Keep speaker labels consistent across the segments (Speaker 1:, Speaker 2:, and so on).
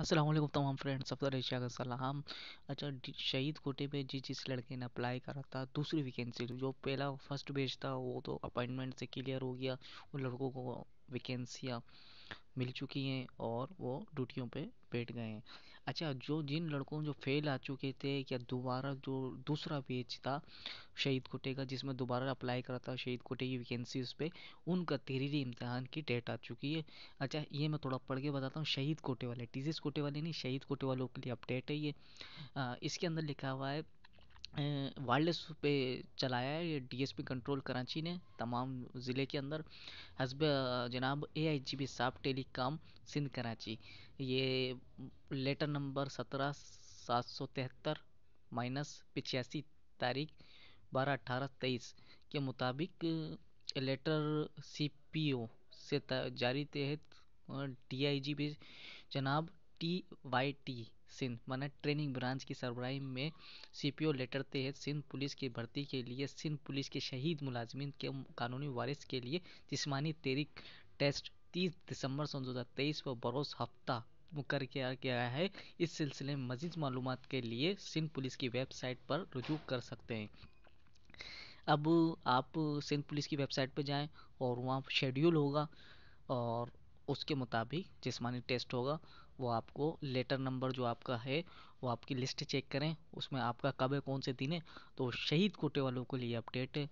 Speaker 1: असलम तमाम फ्रेंड्स तो का सलाम अच्छा शहीद कोटे पे जिस जिस लड़के ने अप्लाई करा था दूसरी वैकेंसी जो पहला फर्स्ट बेच था वो तो अपॉइंटमेंट से क्लियर हो गया उन लड़कों को वैकेंसियाँ मिल चुकी हैं और वो ड्यूटियों पे बैठ गए हैं अच्छा जो जिन लड़कों जो फेल आ चुके थे या दोबारा जो दूसरा पेज था शहीद कोटे का जिसमें दोबारा अप्लाई करा था शहीद कोटे की उस पर उनका तहरीरी इम्तहान की डेट आ चुकी है अच्छा ये मैं थोड़ा पढ़ के बताता हूँ शहीद कोटे वाले टी कोटे वाले नहीं शहीद कोटे वालों के लिए अपडेट है ये आ, इसके अंदर लिखा हुआ है वायरलेस पे चलाया है ये डीएसपी कंट्रोल कराची ने तमाम ज़िले के अंदर हजब जनाब ए आई जी बी साफ टेलीकॉम सिंध कराची ये लेटर नंबर सत्रह सात सौ तिहत्तर माइनस पचासी तारीख बारह अठारह तेईस के मुताबिक लेटर सी पी ओ से जारी तहत डी आई जी बी जनाब टी वाई टी सिंध माना ट्रेनिंग ब्रांच की सरबराही में सीपीओ लेटर तहत सिंध पुलिस की भर्ती के लिए सिंध पुलिस के शहीद मुलाजमन के कानूनी वारिस के लिए जिसमानी तहरीक टेस्ट 30 दिसंबर सन दो हज़ार तेईस व बरोस हफ्ता मुकर किया गया है इस सिलसिले में मजीद मालूम के लिए सिंध पुलिस की वेबसाइट पर रुजू कर सकते हैं अब आप सिंध पुलिस की वेबसाइट पर जाएं और वहाँ शेड्यूल होगा और उसके मुताबिक जिसमानी टेस्ट होगा वो आपको लेटर नंबर जो आपका है वो आपकी लिस्ट चेक करें उसमें आपका कब है कौन से दिन है तो शहीद कोटे वालों के लिए अपडेट है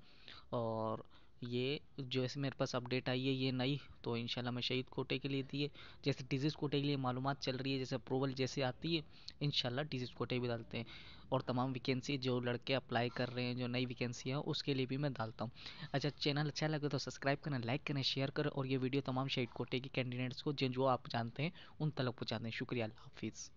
Speaker 1: और ये जो मेरे पास अपडेट आई है ये नई तो इंशाल्लाह मैं शहीद कोटे के लिए दिए जैसे डिजीज़ कोटे के लिए मालूम चल रही है जैसे अप्रूवल जैसे आती है इंशाल्लाह डिजीज़ कोटे भी डालते हैं और तमाम वैकेंसी जो लड़के अप्लाई कर रहे हैं जो नई वैकेंसी है उसके लिए भी मैं डालता हूँ अच्छा चैनल अच्छा लगे तो सब्सक्राइब करें लाइक करें शेयर करें और ये वीडियो तमाम शहीद कोटे के कैंडिडेट्स को जिन जो आप जानते हैं उन तलक पहुँचा दें शुक्रिया हाफिज़